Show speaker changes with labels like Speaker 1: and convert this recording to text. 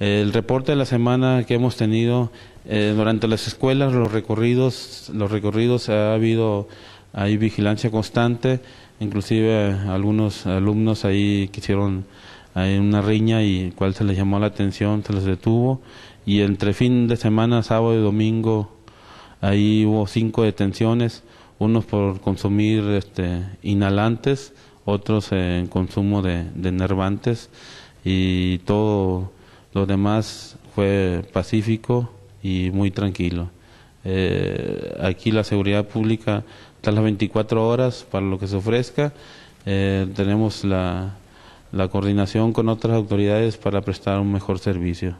Speaker 1: El reporte de la semana que hemos tenido eh, durante las escuelas, los recorridos, los recorridos ha habido ahí vigilancia constante, inclusive eh, algunos alumnos ahí quisieron hay una riña y cual se les llamó la atención, se les detuvo y entre fin de semana, sábado y domingo, ahí hubo cinco detenciones, unos por consumir este, inhalantes, otros en consumo de, de nervantes y todo lo demás fue pacífico y muy tranquilo. Eh, aquí la seguridad pública está las 24 horas para lo que se ofrezca. Eh, tenemos la coordinación con otras autoridades para prestar un mejor servicio.